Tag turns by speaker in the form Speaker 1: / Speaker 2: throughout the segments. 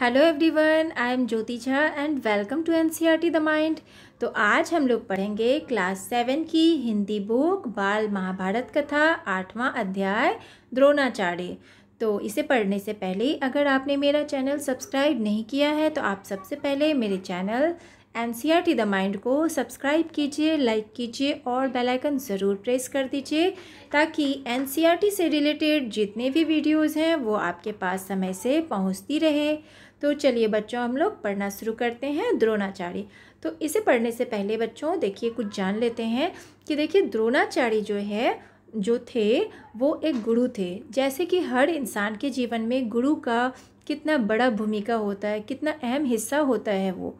Speaker 1: Hello everyone I am Jyoti Jha and welcome to NCERT the mind तो आज हम लोग पढ़ेंगे क्लास सेवन की हिंदी बुक बाल महाभारत कथा आठवां अध्याय द्रोणाचार्य तो इसे पढ़ने से पहले अगर आपने मेरा चैनल सब्सक्राइब नहीं किया है तो आप सबसे पहले मेरे channel N C R T the mind को सब्सक्राइब कीजिए लाइक कीजिए और बेल आइकन ज़रूर प्रेस कर दीजिए ताकि एन सी आर टी से रिलेटेड जितने भी वीडियोज़ हैं वो आपके पास समय से पहुंचती रहे तो चलिए बच्चों हम लोग पढ़ना शुरू करते हैं द्रोणाचार्य तो इसे पढ़ने से पहले बच्चों देखिए कुछ जान लेते हैं कि देखिए द्रोणाचार्य जो है जो थे वो एक गुरु थे जैसे कि हर इंसान के जीवन में गुरु का कितना बड़ा भूमिका होता है कितना अहम हिस्सा होता है वो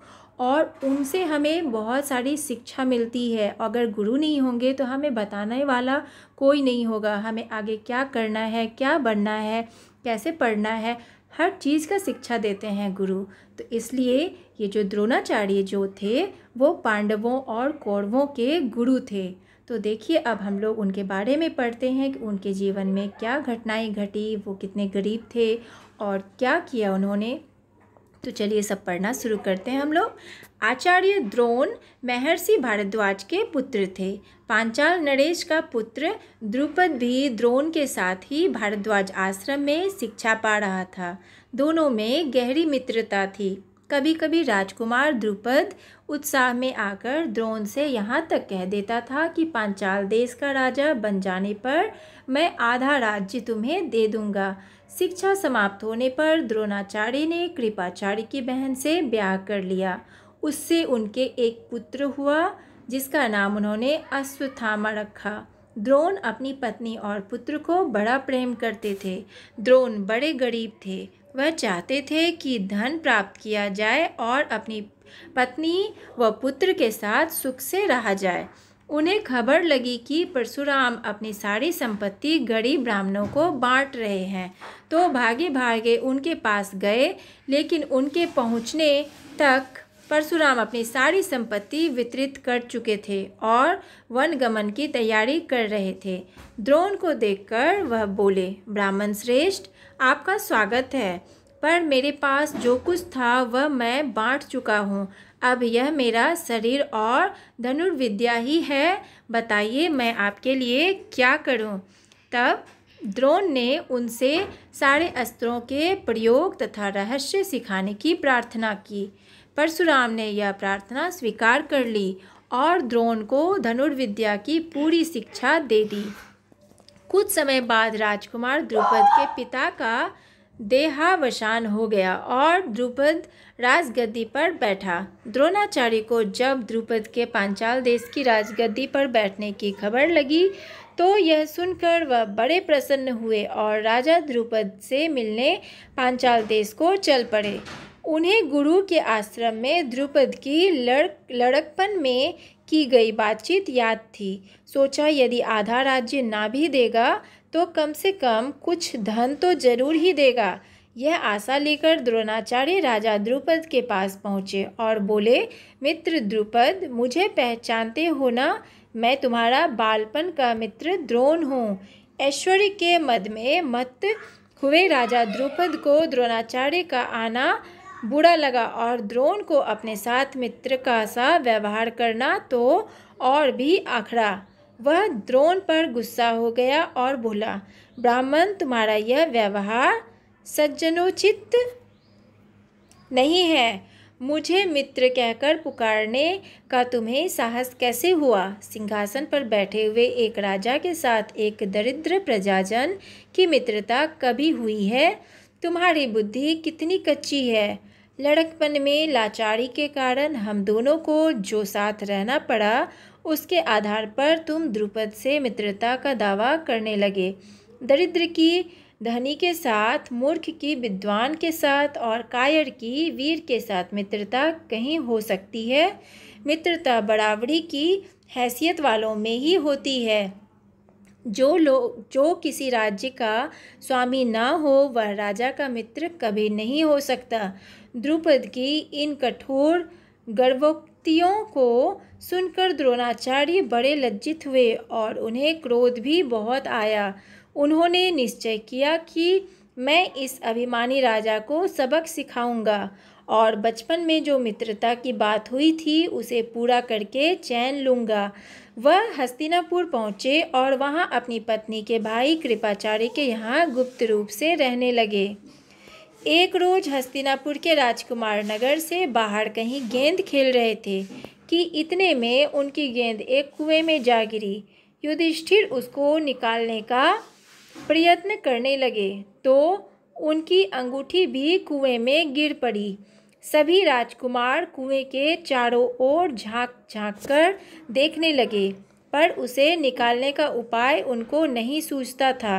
Speaker 1: और उनसे हमें बहुत सारी शिक्षा मिलती है अगर गुरु नहीं होंगे तो हमें बताने वाला कोई नहीं होगा हमें आगे क्या करना है क्या बनना है कैसे पढ़ना है हर चीज़ का शिक्षा देते हैं गुरु तो इसलिए ये जो द्रोणाचार्य जो थे वो पांडवों और कौरवों के गुरु थे तो देखिए अब हम लोग उनके बारे में पढ़ते हैं कि उनके जीवन में क्या घटनाएं घटी वो कितने गरीब थे और क्या किया उन्होंने तो चलिए सब पढ़ना शुरू करते हैं हम लोग आचार्य द्रोण महर्षि भारद्वाज के पुत्र थे पांचाल नरेश का पुत्र द्रुपद भी द्रोण के साथ ही भारद्वाज आश्रम में शिक्षा पा रहा था दोनों में गहरी मित्रता थी कभी कभी राजकुमार द्रुपद उत्साह में आकर द्रोण से यहाँ तक कह देता था कि पांचाल देश का राजा बन जाने पर मैं आधा राज्य तुम्हें दे दूंगा शिक्षा समाप्त होने पर द्रोणाचार्य ने कृपाचार्य की बहन से ब्याह कर लिया उससे उनके एक पुत्र हुआ जिसका नाम उन्होंने अश्वथामा रखा द्रोण अपनी पत्नी और पुत्र को बड़ा प्रेम करते थे द्रोण बड़े गरीब थे वह चाहते थे कि धन प्राप्त किया जाए और अपनी पत्नी व पुत्र के साथ सुख से रहा जाए उन्हें खबर लगी कि परशुराम अपनी सारी संपत्ति गरीब ब्राह्मणों को बांट रहे हैं तो भागे भागे उनके पास गए लेकिन उनके पहुंचने तक परशुराम अपनी सारी संपत्ति वितरित कर चुके थे और वन गमन की तैयारी कर रहे थे द्रोण को देखकर वह बोले ब्राह्मण श्रेष्ठ आपका स्वागत है पर मेरे पास जो कुछ था वह मैं बांट चुका हूँ अब यह मेरा शरीर और धनुर्विद्या ही है बताइए मैं आपके लिए क्या करूँ तब द्रोण ने उनसे सारे अस्त्रों के प्रयोग तथा रहस्य सिखाने की प्रार्थना की परशुराम ने यह प्रार्थना स्वीकार कर ली और द्रोण को धनुर्विद्या की पूरी शिक्षा दे दी कुछ समय बाद राजकुमार द्रुपद के पिता का देहावसान हो गया और द्रुपद राजगद्दी पर बैठा द्रोणाचार्य को जब द्रुपद के पांचाल देश की राजगद्दी पर बैठने की खबर लगी तो यह सुनकर वह बड़े प्रसन्न हुए और राजा द्रुपद से मिलने पांचाल देश को चल पड़े उन्हें गुरु के आश्रम में द्रुपद की लड़ लड़कपन में की गई बातचीत याद थी सोचा यदि आधा राज्य ना भी देगा तो कम से कम कुछ धन तो जरूर ही देगा यह आशा लेकर द्रोणाचार्य राजा द्रुपद के पास पहुँचे और बोले मित्र द्रुपद मुझे पहचानते हो ना मैं तुम्हारा बालपन का मित्र द्रोण हूँ ऐश्वर्य के मद में मत हुए राजा द्रुपद को द्रोणाचार्य का आना बुरा लगा और द्रोण को अपने साथ मित्र का सा व्यवहार करना तो और भी आखड़ा वह द्रोण पर गुस्सा हो गया और बोला ब्राह्मण तुम्हारा यह व्यवहार सज्जनोचित नहीं है मुझे मित्र कहकर पुकारने का तुम्हें साहस कैसे हुआ सिंहासन पर बैठे हुए एक राजा के साथ एक दरिद्र प्रजाजन की मित्रता कभी हुई है तुम्हारी बुद्धि कितनी कच्ची है लड़कपन में लाचारी के कारण हम दोनों को जो साथ रहना पड़ा उसके आधार पर तुम द्रुपद से मित्रता का दावा करने लगे दरिद्र की धनी के साथ मूर्ख की विद्वान के साथ और कायर की वीर के साथ मित्रता कहीं हो सकती है मित्रता बराबरी की हैसियत वालों में ही होती है जो लोग जो किसी राज्य का स्वामी ना हो वह राजा का मित्र कभी नहीं हो सकता द्रुपद की इन कठोर गर्भोक्तियों को सुनकर द्रोणाचार्य बड़े लज्जित हुए और उन्हें क्रोध भी बहुत आया उन्होंने निश्चय किया कि मैं इस अभिमानी राजा को सबक सिखाऊंगा और बचपन में जो मित्रता की बात हुई थी उसे पूरा करके चैन लूँगा वह हस्तिनापुर पहुँचे और वहाँ अपनी पत्नी के भाई कृपाचार्य के यहाँ गुप्त रूप से रहने लगे एक रोज हस्तिनापुर के राजकुमार नगर से बाहर कहीं गेंद खेल रहे थे कि इतने में उनकी गेंद एक कुएं में जा गिरी युधिष्ठिर उसको निकालने का प्रयत्न करने लगे तो उनकी अंगूठी भी कुएं में गिर पड़ी सभी राजकुमार कुएं के चारों ओर झांक झांक कर देखने लगे पर उसे निकालने का उपाय उनको नहीं सूझता था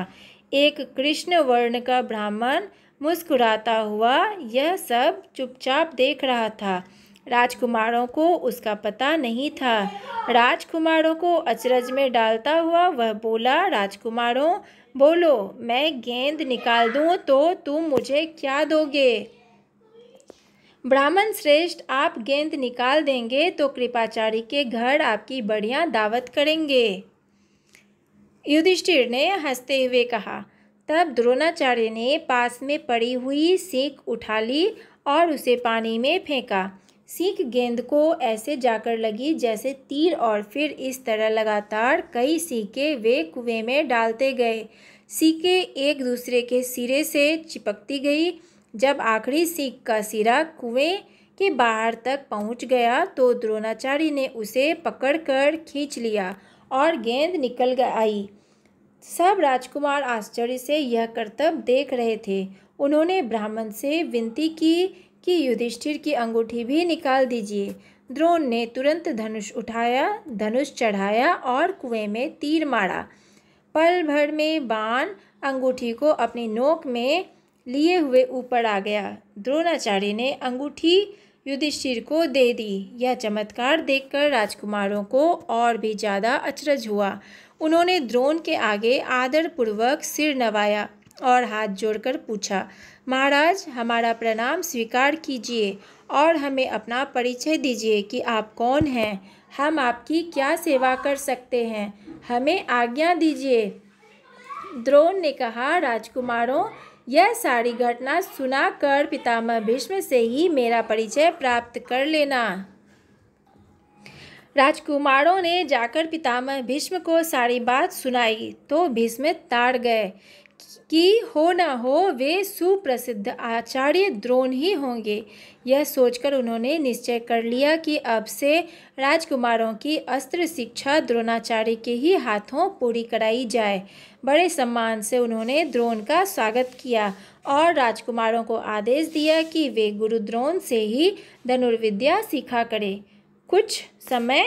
Speaker 1: एक कृष्ण वर्ण का ब्राह्मण मुस्कुराता हुआ यह सब चुपचाप देख रहा था राजकुमारों को उसका पता नहीं था राजकुमारों को अचरज में डालता हुआ वह बोला राजकुमारों बोलो मैं गेंद निकाल दूँ तो तुम मुझे क्या दोगे ब्राह्मण श्रेष्ठ आप गेंद निकाल देंगे तो कृपाचारी के घर आपकी बढ़िया दावत करेंगे युधिष्ठिर ने हंसते हुए कहा तब द्रोणाचार्य ने पास में पड़ी हुई सीख उठा ली और उसे पानी में फेंका सीख गेंद को ऐसे जाकर लगी जैसे तीर और फिर इस तरह लगातार कई सीके वे कुएं में डालते गए सीके एक दूसरे के सिरे से चिपकती गई जब आखिरी सिख का सिरा कुएं के बाहर तक पहुंच गया तो द्रोणाचार्य ने उसे पकड़कर खींच लिया और गेंद निकल आई सब राजकुमार आश्चर्य से यह कर्तव्य देख रहे थे उन्होंने ब्राह्मण से विनती की कि युधिष्ठिर की अंगूठी भी निकाल दीजिए द्रोण ने तुरंत धनुष उठाया धनुष चढ़ाया और कुएं में तीर मारा पल भर में बाण अंगूठी को अपनी नोक में लिए हुए ऊपर आ गया द्रोणाचार्य ने अंगूठी युधिष्ठिर को दे दी यह चमत्कार देखकर राजकुमारों को और भी ज़्यादा अचरज हुआ उन्होंने द्रोण के आगे आदरपूर्वक सिर नवाया और हाथ जोड़कर पूछा महाराज हमारा प्रणाम स्वीकार कीजिए और हमें अपना परिचय दीजिए कि आप कौन हैं हम आपकी क्या सेवा कर सकते हैं हमें आज्ञा दीजिए द्रोण ने कहा राजकुमारों यह सारी घटना सुनाकर पितामह भीष्म से ही मेरा परिचय प्राप्त कर लेना राजकुमारों ने जाकर पितामह भीष्म को सारी बात सुनाई तो भीष्म ताड़ गए कि हो ना हो वे सुप्रसिद्ध आचार्य द्रोण ही होंगे यह सोचकर उन्होंने निश्चय कर लिया कि अब से राजकुमारों की अस्त्र शिक्षा द्रोणाचार्य के ही हाथों पूरी कराई जाए बड़े सम्मान से उन्होंने द्रोण का स्वागत किया और राजकुमारों को आदेश दिया कि वे गुरु द्रोण से ही धनुर्विद्या सीखा करें कुछ समय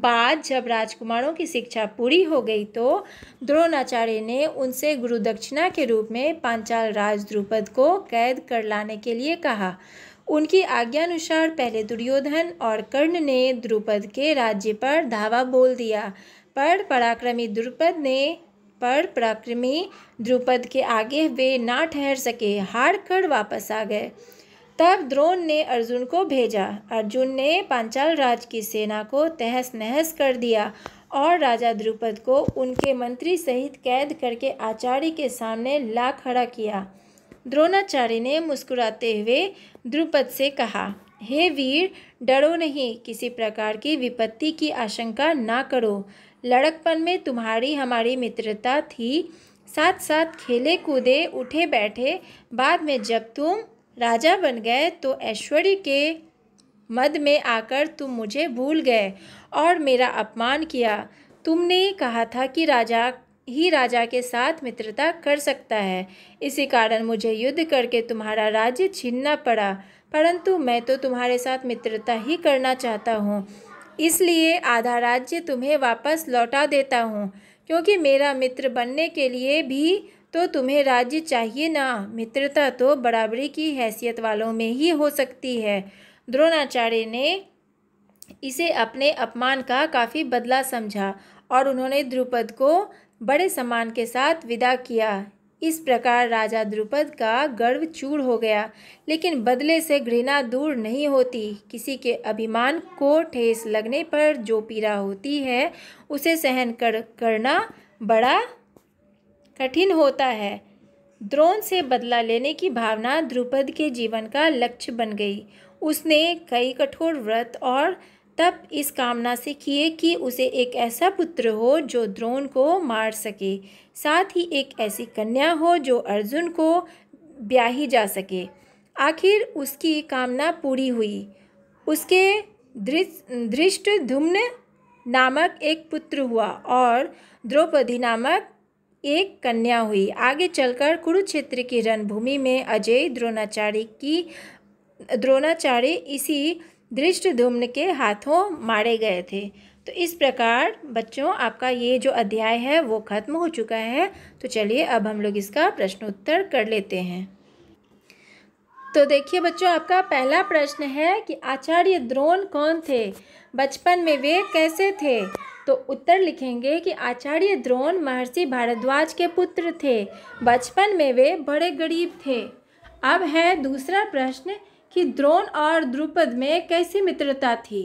Speaker 1: बाद जब राजकुमारों की शिक्षा पूरी हो गई तो द्रोणाचार्य ने उनसे गुरु दक्षिणा के रूप में पांचाल राज द्रुपद को कैद कर लाने के लिए कहा उनकी आज्ञानुसार पहले दुर्योधन और कर्ण ने द्रुपद के राज्य पर धावा बोल दिया पर पराक्रमी द्रुपद ने पर पराक्रमी द्रुपद के आगे वे ना ठहर सके हार कर वापस आ गए तब द्रोण ने अर्जुन को भेजा अर्जुन ने पांचाल राज की सेना को तहस नहस कर दिया और राजा द्रुपद को उनके मंत्री सहित कैद करके आचार्य के सामने ला खड़ा किया द्रोणाचार्य ने मुस्कुराते हुए द्रुपद से कहा हे वीर डरो नहीं किसी प्रकार की विपत्ति की आशंका ना करो लड़कपन में तुम्हारी हमारी मित्रता थी साथ साथ खेले कूदे उठे बैठे बाद में जब तुम राजा बन गए तो ऐश्वर्य के मद में आकर तुम मुझे भूल गए और मेरा अपमान किया तुमने कहा था कि राजा ही राजा के साथ मित्रता कर सकता है इसी कारण मुझे युद्ध करके तुम्हारा राज्य छीनना पड़ा परंतु मैं तो तुम्हारे साथ मित्रता ही करना चाहता हूँ इसलिए आधा राज्य तुम्हें वापस लौटा देता हूँ क्योंकि मेरा मित्र बनने के लिए भी तो तुम्हें राज्य चाहिए ना मित्रता तो बराबरी की हैसियत वालों में ही हो सकती है द्रोणाचार्य ने इसे अपने अपमान का काफ़ी बदला समझा और उन्होंने द्रुपद को बड़े सम्मान के साथ विदा किया इस प्रकार राजा द्रुपद का गर्व चूर हो गया लेकिन बदले से घृणा दूर नहीं होती किसी के अभिमान को ठेस लगने पर जो पीड़ा होती है उसे सहन कर करना बड़ा कठिन होता है द्रोण से बदला लेने की भावना द्रुपद के जीवन का लक्ष्य बन गई उसने कई कठोर व्रत और तप इस कामना से किए कि उसे एक ऐसा पुत्र हो जो द्रोण को मार सके साथ ही एक ऐसी कन्या हो जो अर्जुन को ब्याही जा सके आखिर उसकी कामना पूरी हुई उसके दृष्ट धुम्न नामक एक पुत्र हुआ और द्रौपदी नामक एक कन्या हुई आगे चलकर कुरुक्षेत्र की रणभूमि में अजय द्रोणाचार्य की द्रोणाचार्य इसी धृष्टधुम्न के हाथों मारे गए थे तो इस प्रकार बच्चों आपका ये जो अध्याय है वो खत्म हो चुका है तो चलिए अब हम लोग इसका प्रश्नोत्तर कर लेते हैं तो देखिए बच्चों आपका पहला प्रश्न है कि आचार्य द्रोण कौन थे बचपन में वे कैसे थे तो उत्तर लिखेंगे कि आचार्य द्रोण महर्षि भारद्वाज के पुत्र थे बचपन में वे बड़े गरीब थे अब है दूसरा प्रश्न कि द्रोण और द्रुपद में कैसी मित्रता थी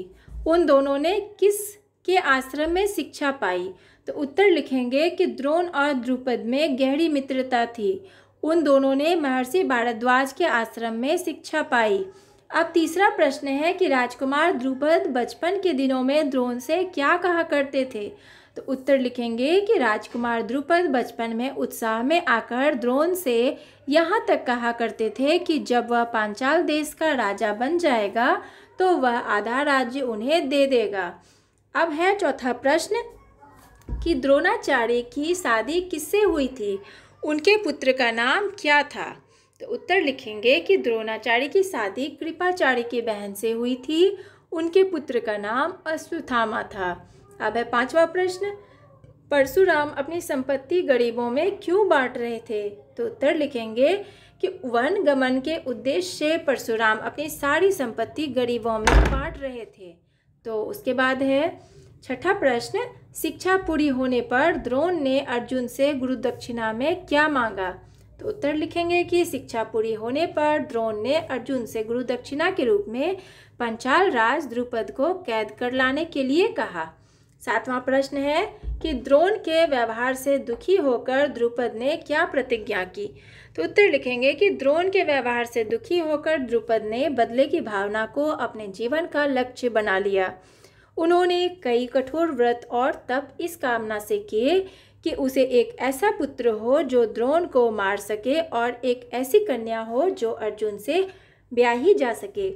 Speaker 1: उन दोनों ने किस के आश्रम में शिक्षा पाई तो उत्तर लिखेंगे कि द्रोण और द्रुपद में गहरी मित्रता थी उन दोनों ने महर्षि भारद्वाज के आश्रम में शिक्षा पाई अब तीसरा प्रश्न है कि राजकुमार द्रुपद बचपन के दिनों में द्रोण से क्या कहा करते थे तो उत्तर लिखेंगे कि राजकुमार द्रुपद बचपन में उत्साह में आकर द्रोण से यहाँ तक कहा करते थे कि जब वह पांचाल देश का राजा बन जाएगा तो वह आधा राज्य उन्हें दे देगा अब है चौथा प्रश्न कि द्रोणाचार्य की शादी किससे हुई थी उनके पुत्र का नाम क्या था तो उत्तर लिखेंगे कि द्रोणाचार्य की शादी कृपाचार्य की बहन से हुई थी उनके पुत्र का नाम अश्वथामा था अब है पांचवा प्रश्न परशुराम अपनी संपत्ति गरीबों में क्यों बांट रहे थे तो उत्तर लिखेंगे कि वन गमन के उद्देश्य से परशुराम अपनी सारी संपत्ति गरीबों में बांट रहे थे तो उसके बाद है छठा प्रश्न शिक्षा पूरी होने पर द्रोण ने अर्जुन से गुरु दक्षिणा में क्या मांगा तो उत्तर लिखेंगे कि शिक्षा पूरी होने पर द्रोण ने अर्जुन से गुरु दक्षिणा के रूप में पंचाल राज द्रुपद को कैद कर लाने के लिए कहा सातवां प्रश्न है कि द्रोण के व्यवहार से दुखी होकर द्रुपद ने क्या प्रतिज्ञा की तो उत्तर लिखेंगे कि द्रोण के व्यवहार से दुखी होकर द्रुपद ने बदले की भावना को अपने जीवन का लक्ष्य बना लिया उन्होंने कई कठोर व्रत और तप इस कामना से किए कि उसे एक ऐसा पुत्र हो जो द्रोण को मार सके और एक ऐसी कन्या हो जो अर्जुन से ब्याही जा सके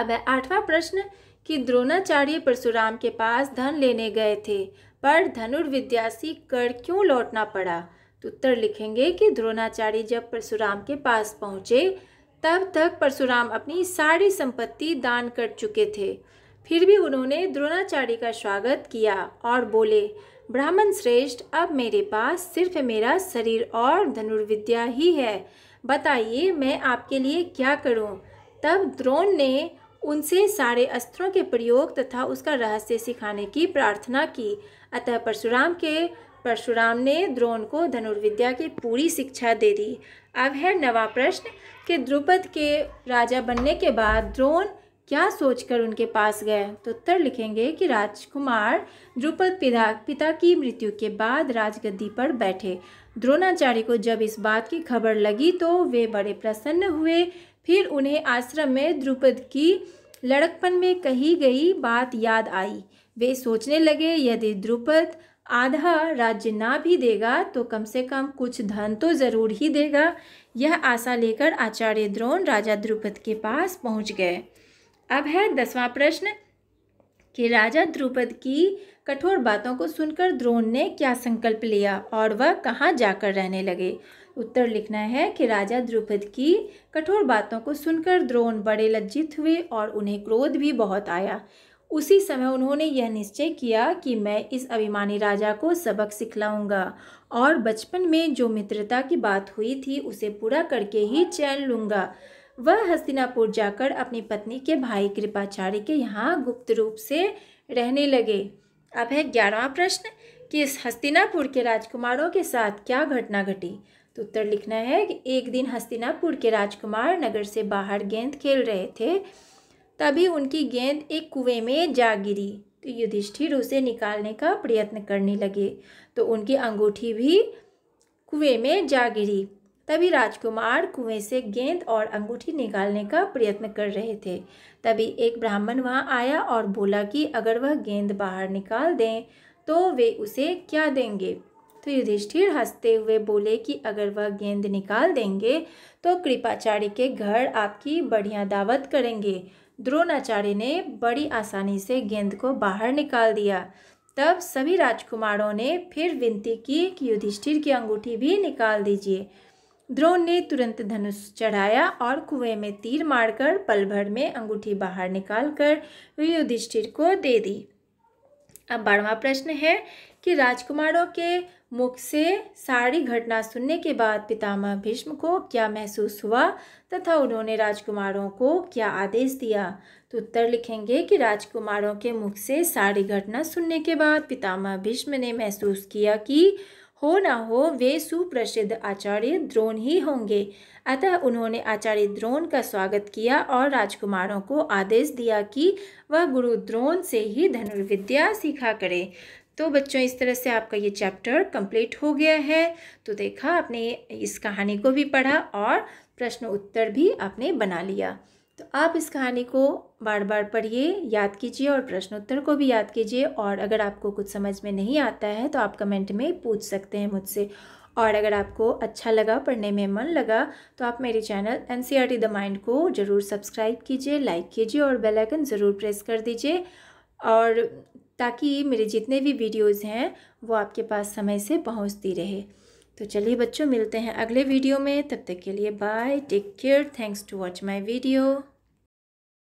Speaker 1: अब है आठवां प्रश्न कि द्रोणाचार्य परशुराम के पास धन लेने गए थे पर धनुर्विद्या सीख कर क्यों लौटना पड़ा तो उत्तर लिखेंगे कि द्रोणाचार्य जब परशुराम के पास पहुँचे तब तक परशुराम अपनी सारी संपत्ति दान कर चुके थे फिर भी उन्होंने द्रोणाचार्य का स्वागत किया और बोले ब्राह्मण श्रेष्ठ अब मेरे पास सिर्फ मेरा शरीर और धनुर्विद्या ही है बताइए मैं आपके लिए क्या करूं? तब द्रोण ने उनसे सारे अस्त्रों के प्रयोग तथा उसका रहस्य सिखाने की प्रार्थना की अतः परशुराम के परशुराम ने द्रोण को धनुर्विद्या की पूरी शिक्षा दे दी अब है नवा प्रश्न कि द्रुपद के राजा बनने के बाद द्रोण क्या सोचकर उनके पास गए तो उत्तर लिखेंगे कि राजकुमार द्रुपद पिता पिता की मृत्यु के बाद राजगद्दी पर बैठे द्रोणाचार्य को जब इस बात की खबर लगी तो वे बड़े प्रसन्न हुए फिर उन्हें आश्रम में द्रुपद की लड़कपन में कही गई बात याद आई वे सोचने लगे यदि द्रुपद आधा राज्य ना भी देगा तो कम से कम कुछ धन तो ज़रूर ही देगा यह आशा लेकर आचार्य द्रोण राजा द्रुपद के पास पहुंच गए अब है दसवां प्रश्न कि राजा द्रुपद की कठोर बातों को सुनकर द्रोण ने क्या संकल्प लिया और वह कहाँ जाकर रहने लगे उत्तर लिखना है कि राजा द्रुपद की कठोर बातों को सुनकर द्रोण बड़े लज्जित हुए और उन्हें क्रोध भी बहुत आया उसी समय उन्होंने यह निश्चय किया कि मैं इस अभिमानी राजा को सबक सिखलाऊंगा और बचपन में जो मित्रता की बात हुई थी उसे पूरा करके ही चैन लूँगा वह हस्तिनापुर जाकर अपनी पत्नी के भाई कृपाचार्य के यहाँ गुप्त रूप से रहने लगे अब है ग्यारहवा प्रश्न कि इस हस्तिनापुर के राजकुमारों के साथ क्या घटना घटी तो उत्तर लिखना है कि एक दिन हस्तिनापुर के राजकुमार नगर से बाहर गेंद खेल रहे थे तभी उनकी गेंद एक कुएं में जा गिरी तो युधिष्ठिर उसे निकालने का प्रयत्न करने लगे तो उनकी अंगूठी भी कुएं में जा गिरी तभी राजकुमार कुएं से गेंद और अंगूठी निकालने का प्रयत्न कर रहे थे तभी एक ब्राह्मण वहां आया और बोला कि अगर वह गेंद बाहर निकाल दें तो वे उसे क्या देंगे तो युधिष्ठिर हंसते हुए बोले कि अगर वह गेंद निकाल देंगे तो कृपाचार्य के घर आपकी बढ़िया दावत करेंगे द्रोणाचार्य ने बड़ी आसानी से गेंद को बाहर निकाल दिया तब सभी राजकुमारों ने फिर विनती की कि युधिष्ठिर की अंगूठी भी निकाल दीजिए द्रोण ने तुरंत धनुष चढ़ाया और कुएं में तीर मारकर पल भर में अंगूठी बाहर निकालकर युधिष्ठिर को दे दी अब बारवा प्रश्न है कि राजकुमारों के मुख से सारी घटना सुनने के बाद पितामह भीष्म को क्या महसूस हुआ तथा उन्होंने राजकुमारों को क्या आदेश दिया तो उत्तर लिखेंगे कि राजकुमारों के मुख से सारी घटना सुनने के बाद पितामह भीष्म ने महसूस किया कि हो ना हो वे सुप्रसिद्ध आचार्य द्रोण ही होंगे अतः उन्होंने आचार्य द्रोण का स्वागत किया और राजकुमारों को आदेश दिया कि वह गुरु द्रोण से ही धनुर्विद्या सीखा करें तो बच्चों इस तरह से आपका ये चैप्टर कंप्लीट हो गया है तो देखा आपने इस कहानी को भी पढ़ा और प्रश्न उत्तर भी आपने बना लिया तो आप इस कहानी को बार बार पढ़िए याद कीजिए और प्रश्न उत्तर को भी याद कीजिए और अगर आपको कुछ समझ में नहीं आता है तो आप कमेंट में पूछ सकते हैं मुझसे और अगर आपको अच्छा लगा पढ़ने में मन लगा तो आप मेरे channel N C R T the mind को ज़रूर सब्सक्राइब कीजिए लाइक कीजिए और बेल आइकन ज़रूर प्रेस कर दीजिए और ताकि मेरे जितने भी वीडियोज़ हैं वो आपके पास समय से पहुँचती रहे तो चलिए बच्चों मिलते हैं अगले वीडियो में तब तक के लिए bye take care thanks to watch my video